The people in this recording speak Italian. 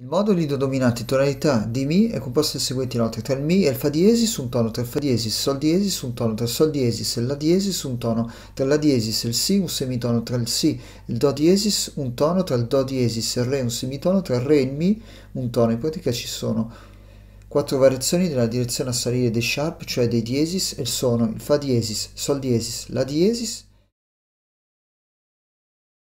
Il modo di dominante tonalità di Mi è composto dalle seguenti note: tra il Mi e il Fa diesis, un tono, tra il Fa diesis, Sol diesis, un tono, tra il Sol diesis e il la diesis, un tono, tra il la diesis e il Si, un semitono, tra il Si e il Do diesis, un tono, tra il Do diesis e il Re, un semitono, tra il Re e il Mi, un tono. In pratica ci sono quattro variazioni della direzione a salire dei sharp, cioè dei diesis, e il sono, il Fa diesis, Sol diesis, la diesis